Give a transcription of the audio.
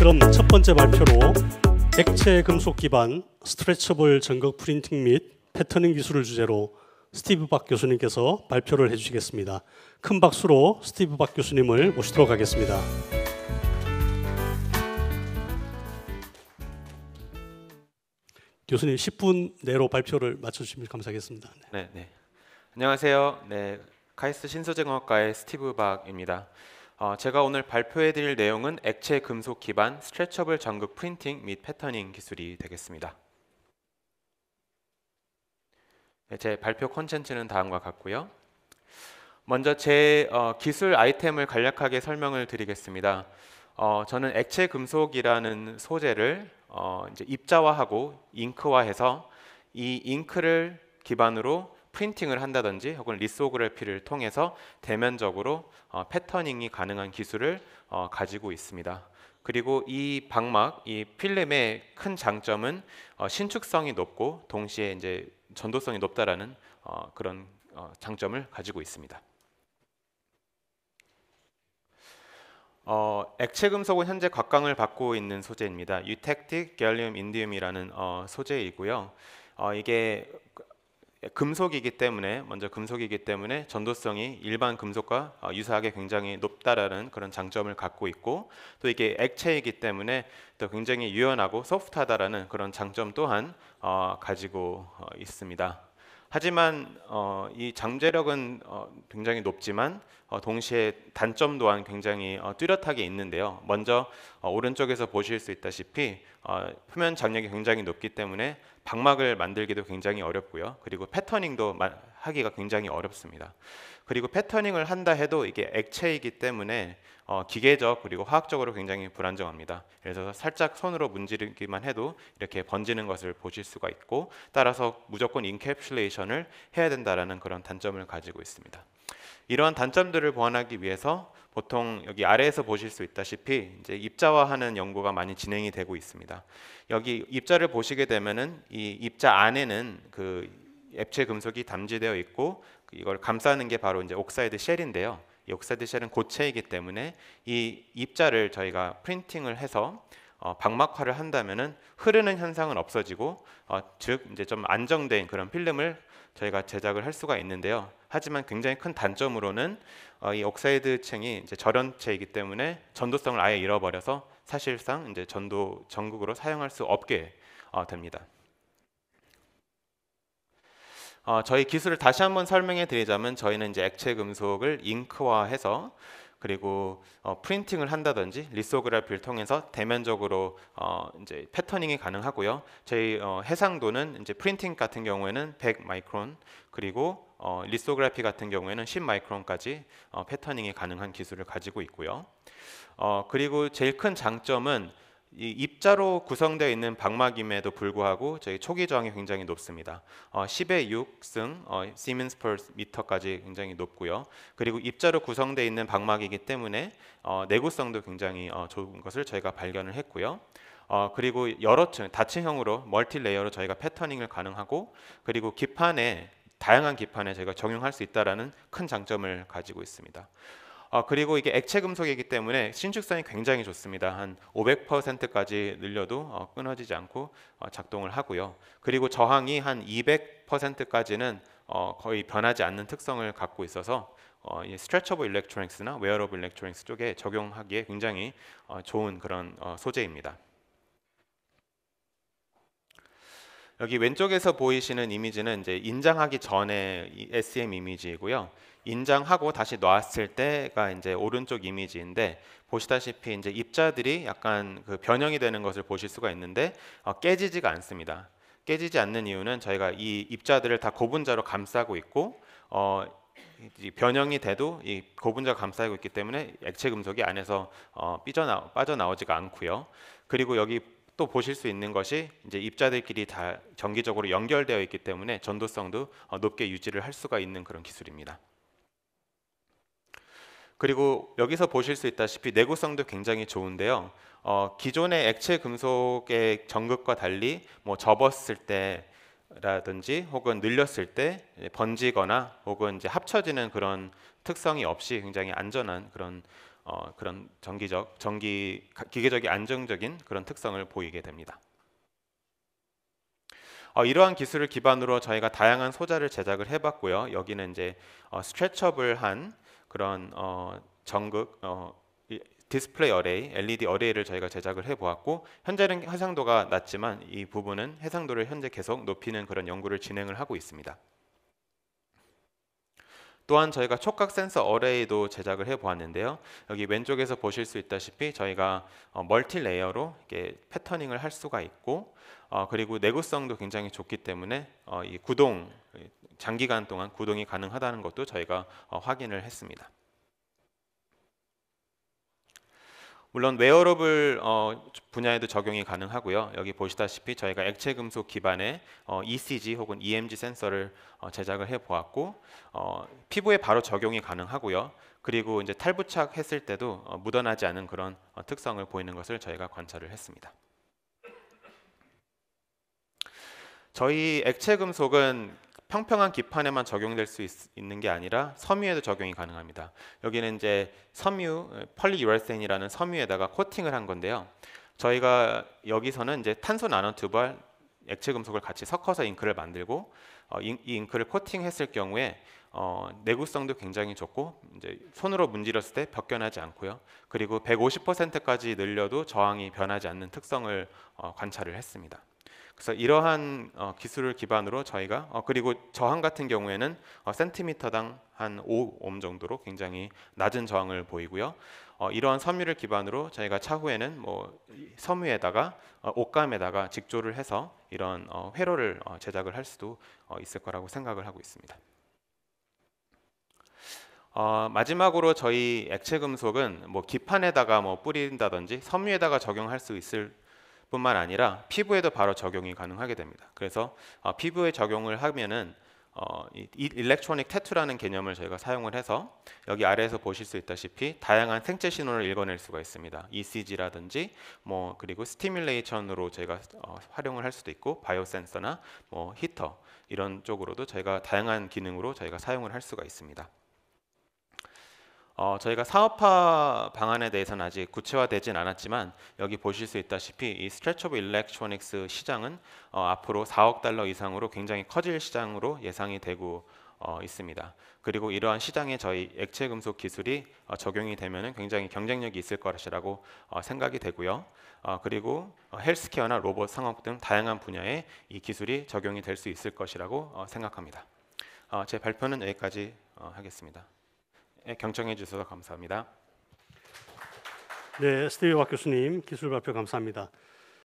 그럼 첫 번째 발표로 액체 금속 기반 스트레처블 전극 프린팅 및 패터닝 기술을 주제로 스티브 박 교수님께서 발표를 해주시겠습니다. 큰 박수로 스티브 박 교수님을 모시도록 하겠습니다. 교수님 10분 내로 발표를 맞춰주시면 감사하겠습니다. 네. 네, 네. 안녕하세요. 네, 카이스 신소재공학과의 스티브 박입니다. 어, 제가 오늘 발표해드릴 내용은 액체 금속 기반 스트레처블 전극 프린팅 및 패터닝 기술이 되겠습니다. 네, 제 발표 콘텐츠는 다음과 같고요. 먼저 제 어, 기술 아이템을 간략하게 설명을 드리겠습니다. 어, 저는 액체 금속이라는 소재를 어, 입자화하고 잉크화해서 이 잉크를 기반으로 프린팅을 한다든지 혹은 리소그래피를 통해서 대면적으로 어, 패터닝이 가능한 기술을 어, 가지고 있습니다. 그리고 이 방막, 이 필름의 큰 장점은 어, 신축성이 높고 동시에 이제 전도성이 높다라는 어, 그런 어, 장점을 가지고 있습니다. 어, 액체 금속은 현재 각광을 받고 있는 소재입니다. 유택틱 겔륨 인디움이라는 어, 소재이고요. 어, 이게 예, 금속이기 때문에 먼저 금속이기 때문에 전도성이 일반 금속과 어, 유사하게 굉장히 높다라는 그런 장점을 갖고 있고 또 이게 액체이기 때문에 또 굉장히 유연하고 소프트하다라는 그런 장점 또한 어, 가지고 어, 있습니다. 하지만 어, 이 잠재력은 어, 굉장히 높지만 어, 동시에 단점 또한 굉장히 어, 뚜렷하게 있는데요. 먼저 어, 오른쪽에서 보실 수 있다시피 어, 표면 장력이 굉장히 높기 때문에 박막을 만들기도 굉장히 어렵고요. 그리고 패터닝도 마, 하기가 굉장히 어렵습니다. 그리고 패터닝을 한다 해도 이게 액체이기 때문에 어, 기계적 그리고 화학적으로 굉장히 불안정합니다. 그래서 살짝 손으로 문지르기만 해도 이렇게 번지는 것을 보실 수가 있고 따라서 무조건 인캡슐레이션을 해야 된다라는 그런 단점을 가지고 있습니다. 이러한 단점들을 보완하기 위해서 보통 여기 아래에서 보실 수 있다시피 이제 입자화하는 연구가 많이 진행이 되고 있습니다. 여기 입자를 보시게 되면은 이 입자 안에는 그 액체 금속이 담지되어 있고 이걸 감싸는 게 바로 이제 옥사이드 쉘인데요. 이 옥사이드 쉘은 고체이기 때문에 이 입자를 저희가 프린팅을 해서 어, 박막화를 한다면은 흐르는 현상은 없어지고 어, 즉 이제 좀 안정된 그런 필름을 저희가 제작을 할 수가 있는데요. 하지만 굉장히 큰 단점으로는 어, 이 옥사이드 층이 이제 절연체이기 때문에 전도성을 아예 잃어버려서 사실상 이제 전도 전국으로 사용할 수 없게 어, 됩니다. 어, 저희 기술을 다시 한번 설명해 드리자면 저희는 이제 액체 금속을 잉크화해서 그리고 어, 프린팅을 한다든지 리소그래피를 통해서 대면적으로 어, 이제 패터닝이 가능하고요. 저희 어, 해상도는 이제 프린팅 같은 경우에는 100 마이크론 그리고 어, 리소그래피 같은 경우에는 10 마이크론까지 어, 패터닝이 가능한 기술을 가지고 있고요. 어, 그리고 제일 큰 장점은 이 입자로 구성되어 있는 방막임에도 불구하고 저희 초기 저항이 굉장히 높습니다. 어, 10의 6승 어, 시멘스 퍼 미터까지 굉장히 높고요. 그리고 입자로 구성되어 있는 방막이기 때문에 어, 내구성도 굉장히 어, 좋은 것을 저희가 발견을 했고요. 어, 그리고 여러 층, 다층형으로 멀티레이어로 저희가 패터닝을 가능하고 그리고 기판에 다양한 기판에 저희가 적용할 수있다는큰 장점을 가지고 있습니다. 아, 그리고 이게 액체 금속이기 때문에 신축성이 굉장히 좋습니다. 한 500%까지 늘려도 어, 끊어지지 않고 어, 작동을 하고요. 그리고 저항이 한 200%까지는 어, 거의 변하지 않는 특성을 갖고 있어서 어, 스트레처블 일렉트로닉스나 웨어러블 일렉트로닉스 쪽에 적용하기에 굉장히 어, 좋은 그런 어, 소재입니다. 여기 왼쪽에서 보이시는 이미지는 이제 인장하기 전에 SM 이미지이고요. 인장하고 다시 놓았을 때가 이제 오른쪽 이미지인데 보시다시피 이제 입자들이 약간 그 변형이 되는 것을 보실 수가 있는데 어, 깨지지가 않습니다. 깨지지 않는 이유는 저희가 이 입자들을 다 고분자로 감싸고 있고 어, 변형이 돼도 이 고분자 감싸고 있기 때문에 액체 금속이 안에서 어, 삐져나 빠져나오지가 않고요. 그리고 여기 또 보실 수 있는 것이 이제 입자들끼리 다 정기적으로 연결되어 있기 때문에 전도성도 어, 높게 유지를 할 수가 있는 그런 기술입니다. 그리고 여기서 보실 수 있다시피 내구성도 굉장히 좋은데요. 어, 기존의 액체 금속의 전극과 달리 뭐 접었을 때라든지 혹은 늘렸을 때 번지거나 혹은 이제 합쳐지는 그런 특성이 없이 굉장히 안전한 그런 어, 그런 전기적 전기 기계적인 안정적인 그런 특성을 보이게 됩니다. 어, 이러한 기술을 기반으로 저희가 다양한 소자를 제작을 해봤고요. 여기는 이제 어, 스트레처블한 그런 어, 전극 어, 디스플레이 어레이 LED 어레이를 저희가 제작을 해보았고 현재는 해상도가 낮지만 이 부분은 해상도를 현재 계속 높이는 그런 연구를 진행을 하고 있습니다. 또한 저희가 촉각 센서 어레이도 제작을 해 보았는데요. 여기 왼쪽에서 보실 수 있다시피 저희가 어, 멀티 레이어로 이렇게 패터닝을 할 수가 있고 어, 그리고 내구성도 굉장히 좋기 때문에 어, 이 구동 장기간 동안 구동이 가능하다는 것도 저희가 어, 확인을 했습니다. 물론 웨어러블 어, 분야에도 적용이 가능하고요. 여기 보시다시피 저희가 액체 금속 기반의 어, ECG 혹은 EMG 센서를 어, 제작을 해 보았고 어, 피부에 바로 적용이 가능하고요. 그리고 이제 탈부착 했을 때도 어, 묻어나지 않은 그런 어, 특성을 보이는 것을 저희가 관찰을 했습니다. 저희 액체 금속은 평평한 기판에만 적용될 수 있, 는게 아니라 섬유에도 적용이 가능합니다. 여기는 이제 섬유 펄리유레센이라는 섬유에다가 코팅을 한 건데요. 저희가 여기서는 이제 탄소 나노튜벌 액체 금속을 같이 섞어서 잉크를 만들고 어, 이, 이, 잉크를 코팅했을 경우에 어, 내구성도 굉장히 좋고 이제 손으로 문질렀을 때 벗겨나지 않고요. 그리고 150%까지 늘려도 저항이 변하지 않는 특성을 어, 관찰을 했습니다. 그래서 이러한 어, 기술을 기반으로 저희가 어, 그리고 저항 같은 경우에는 어, 센티미터당 한 5옴 정도로 굉장히 낮은 저항을 보이고요. 어, 이러한 섬유를 기반으로 저희가 차후에는 뭐 섬유에다가 어, 옷감에다가 직조를 해서 이런 어, 회로를 제작을 할 수도 있을 거라고 생각을 하고 있습니다. 어, 마지막으로 저희 액체 금속은 뭐 기판에다가 뭐 뿌린다든지 섬유에다가 적용할 수 있을 뿐만 아니라 피부에도 바로 적용이 가능하게 됩니다. 그래서 어, 피부에 적용을 하면은 어, 이, 이 일렉트로닉 태투라는 개념을 저희가 사용을 해서 여기 아래에서 보실 수 있다시피 다양한 생체 신호를 읽어낼 수가 있습니다. ECG라든지 뭐 그리고 스티뮬레이션으로 저희가 어, 활용을 할 수도 있고 바이오 센서나 뭐 히터 이런 쪽으로도 저희가 다양한 기능으로 저희가 사용을 할 수가 있습니다. 어, 저희가 사업화 방안에 대해서는 아직 구체화되진 않았지만 여기 보실 수 있다시피 이 스트레쳐블 일렉트로닉스 시장은 어, 앞으로 4억 달러 이상으로 굉장히 커질 시장으로 예상이 되고 어, 있습니다. 그리고 이러한 시장에 저희 액체 금속 기술이 어, 적용이 되면 굉장히 경쟁력이 있을 것이라고 어, 생각이 되고요. 어, 그리고 어, 헬스케어나 로봇 상업 등 다양한 분야에 이 기술이 적용이 될 수 있을 것이라고 어, 생각합니다. 어, 제 발표는 여기까지 어, 하겠습니다. 예, 경청해 주셔서 감사합니다. 네, 스티브 박 교수님 기술 발표 감사합니다.